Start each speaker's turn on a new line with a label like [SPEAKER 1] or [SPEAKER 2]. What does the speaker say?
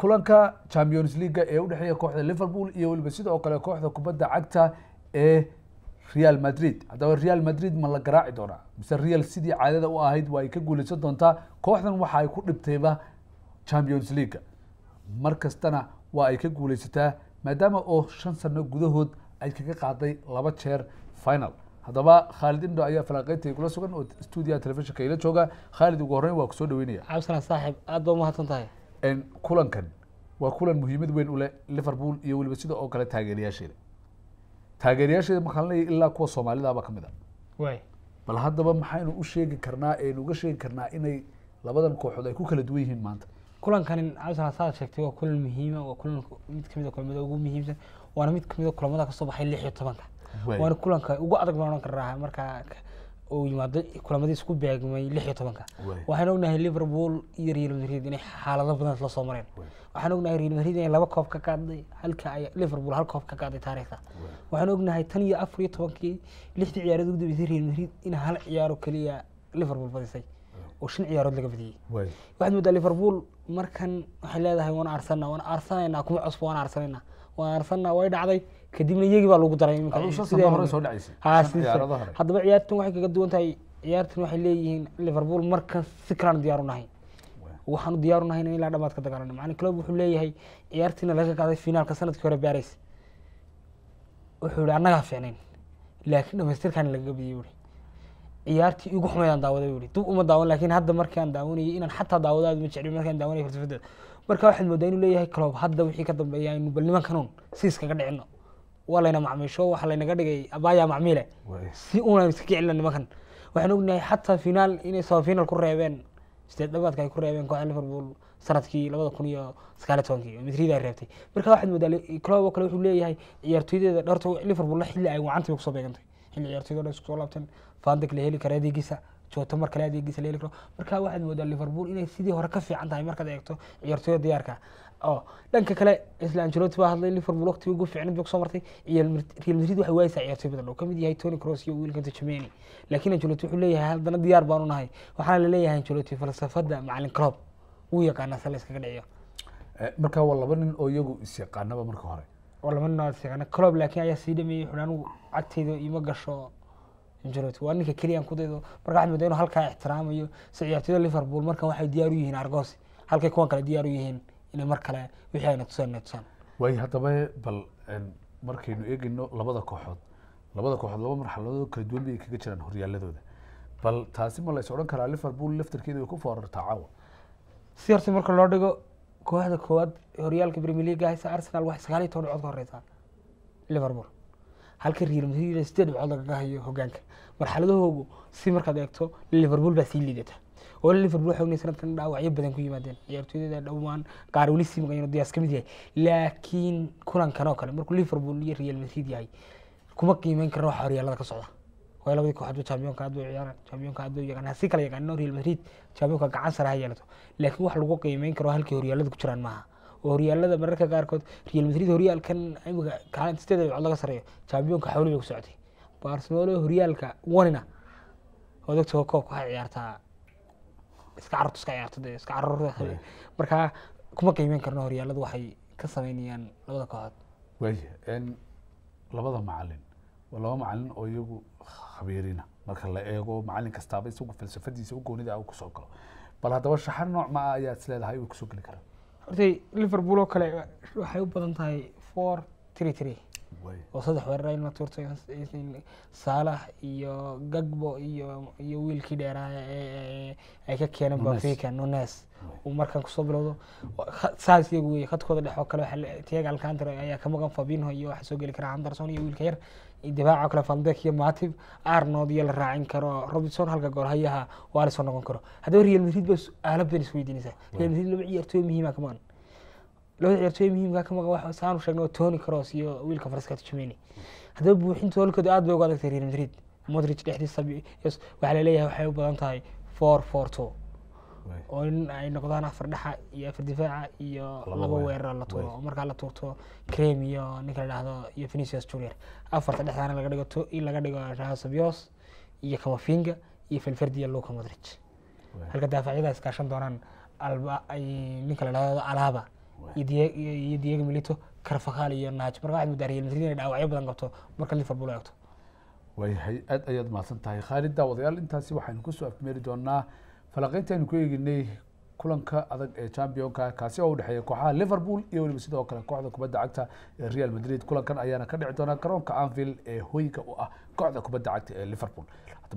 [SPEAKER 1] kulanka champions leaga ee udhexeeya kooxda liverpool iyo weliba sidoo kale kooxda kubadda cagta ee real madrid haddaba real madrid ma la garaaci doonaa mise real sidii caadada u ahayd waa ay ka guuleysan doontaa kooxdan waxa ay ku dhibtayba champions leaga mar kastana waa ay ka guuleysataa maadaama oo shan sano gudahood ay kaga qaaday laba jeer final haddaba khaalid indho ayaa falanqeynta kula sugan oo stuudiyaha telefishinka ila jooga khaalid ugu horreyn waa kusoo dhaweynaya cabdisalaan saaxib aad ba umahadsan tahay kulankan waa kulan muhiimad weyn ule liverpool iyo weliba sida oo kale taageerayaasheeda taageerayaasheeda makalinaya ilaa kuwa soomaalidaaba kamid a way bal haddaba maxaynu u sheegi karnaa aynu uga sheegi karnaa inay labadan kooxood ay ku kala duwan yihiin maanta
[SPEAKER 2] kulankani cabdisala saad sheegtay waa kulan muhiima ah, waa kulan mid kamid a ah kulamada ugu muhiimsan waana mid kamid a ah kulamada kasoo baxay lix iyo tobanka waana kulanka ugu adag baan odhan karnaa markaa oo yimaado kulamadiis ku beegmay lix iyo tobanka waxaan ognahay liverpool iyo real madrid inay xaalado badan la soo mareen waxaan ognahay real madrid inay laba koob ka qaadday halka ay liverpool hal koob ka qaaday taariikhda waxaan ognahay tan iyo afar iyo tobankii lixdii ciyaarood ugu dambeysay real madrid in hal ciyaaro keliya liverpool badisay oo shan ciyaarood laga badiyey waxaad moodaa liverpool markan waxay leedahay waan aarsanaa waan aarsananaa kuma cusbo waan aarsananaa waan aarsanaa way dhacday kadibna iyagii baa lagu daray ah, haddaba ciyaartan waxay kaga duwan tahay ciyaartan waxay leeyihiin liverpool marka si kalaan diyaarunahay waxaanu diyaarunahay in ilaa dhamaad ka dagaalano macna club wuxuu leeyahay ciyaartiina laga qaaday finaalka sanadkii hore baris wuxuu yihi annagaa fiicnayn laakiin dhamaystirkaan laga gabiyey uri ciyaartii igu xumaydaan daawaday uri dib uma daawan laakiin hadda markaan daawanayay inaan xataa daawadaadu ma jeclin markaan daawanaya falsafadeeda marka waxaad moodaa inuu leeyahay club hadda wixii ka dambeeya aynu bal nimankanuun siiskaga dhicino waa layna macmiisho waxa laynaga dhigay abaya macmiile si una iska kicilna nimankan waxaan ognahay xataa finaal inay saba finaal ku reebeen sideed dhabaadka ay ku reebeen kooxda liverpool sanadkii labada kun iyo sagaali tobankii madrid ay reebtay marka waxaad moodaa clob oo kale wuxuu leeyahay ciyaartooydeeda dhowrta liverpool xilli ay gacantay kusoo beegantay xilli o dhan isku soo laabteen fandik la heli kara adeegiisa jooto markale adeegiisa la heli karo marka waxaad moodaa liverpool inay sidii hore ka fiican tahay markaad eegto ciyaartooyda diyaarka oo dhanka kale isla angelotti baa hadlay liverpool waqtigii ugu fiicna joog soo martay iyo real madrid waxay waayeysaa ciyaartooy badan oo ka yahay tony cross iyo wilkan tujmeni laakiin angelotti wuxuu leeyahay haddana diyaar baanu nahay waxaana la angelotti falsafadda macalin club wuu yaqaana se la dhiciyo eh, marka waa laba nin oo iyagu is yaqaanaba marka hore waa laba nin oo is yaqaana club laakiin ayaa sii dhameeyey xudhaanuhu cagteyda ima gasho angelot waa ninka keliyan kudaydo marka waxad mooddaa inu halkaa ixtiraamayo si ciyaartoyda liverpool marka waxay diyaar u yihiin argos halkay kuwan kale diyaar u yihiin inay mar kale wixii ayna tuseen inay tusaan
[SPEAKER 1] waayo haddaba bal markaynu eegayno labada kooxood labada kooxood laba marxaladoo kala duwan bay kaga jiraan horyaaladooda bal
[SPEAKER 2] taasi ma la is odhan karaa liverpool laftarkeeda way ku foorartaa caawa si horta marka loo dhigo kooxda koowaad horyaalka premier league haysa arsenal waxay sagaal iyo toban cood ka horeysaa liverpool halka real madrid sideed dhibcood hogaanka marxaladahoogu si markaad eegto liverpool baa sii liidata oo liverpool waxa ognay sanadkan dhaawacyo badan ku yimaadeen ciyaartooyada dhammaan qaar weli sii magayan diyaas ka mid yahay laakiin kulankan oo kale markuu liverpool iyo real madrid yahay kuma qiimeyn karna waxa horyaalada ka socda waayo labadii kooxaadba championka hadba ciyaaraan championka hadba yaqaan hasi kala yaqaan inoo real madrid championka gacan sare ha yeelato laakiin wax lagu qiimeyn karo halkii horyaalada ku jiraan maaha oo horyaalada mararka qaarkood real madrid horyaalkan imiga kaalintisteeda dhibcood laga sareeyo championka xawli bay ku socotay barcelona horyaalka wanina oo koobka waxay ciyaartaa iska carurta iska ciyaarta de iska carur markaa kuma qiimeyn karno horyaaladu waxay ka sameynayaan labada kooxood
[SPEAKER 1] waya labada macalin waa laba macalin oo iyagu khabiirina marka la eego macalin kastaaba isagu falsafadiisa u goonida kusoo galo bal haddaba shaxar noocmaa ayaa is leedahay kusoo geli karaan
[SPEAKER 2] hortay liverpool oo kale waxay u badan tahay four tree tree oo saddex weerar in la tuurtay saalax iyo gagbo iyo iyo wiilkii dheeraaya ee ay ka keeneen benfica nunes uu markan kusoo bilowdo saas iyagu wey khadkooda dhex oo kale tiaga alcantar ayaa ka maqan fabinho iyo waxaa soo geli kara anderson iyo wiilka yar difaaco kale fandek iyo matib arnold iyo la raacin karo robinson halka goolhayaha waa la soo noqon karo haddaba real madrid ba aalabadan isweydiinaysaa real madrid laba ciyaartooy muhiima ka labada ciyaartooy muhiimka ka magan waxa saanu sheegno tony cross iyo wiilka faranska tujameni haddaba buuxinta holkooda aada bay uga adagtay real madrid modric dhexdiisa waxaa laleeyahay waxay u badan tahay four four two oo in ay noqdaan afar dhexa iyo afar difaaca iyo laba weerara la tuuro markaa la tuurto crem iyo ninka la dhahdo iyo venicius junior afarta dhexdaana laga dhigo in laga dhigo raha iyo kamafinga iyo felverdi iyo luka modric halka daafacyadaas kaashan doonaan alba ninka la dhahdo alaba iyo diego milito karfakal iyo naj marka waxaad modaa real madrid inay dhaawacyo badan qabto marka liverpool eegto
[SPEAKER 1] waayahay aada ayaad mahadsan tahay khaalid daawadayaal intaasi waxaynu kusoo afmeeri doonaa falaqayntaaynu ku eeginay kulanka adag ee championka kaasi oo u dhexeeya kooxaha liverpool iyo weliba sidoo kale kooxda kubadda cagta ee real madrid kulankan ayaana ka dhici doonaa garoonka anvil ee hoyga u ah kooxda kubadda cagta ee liverpool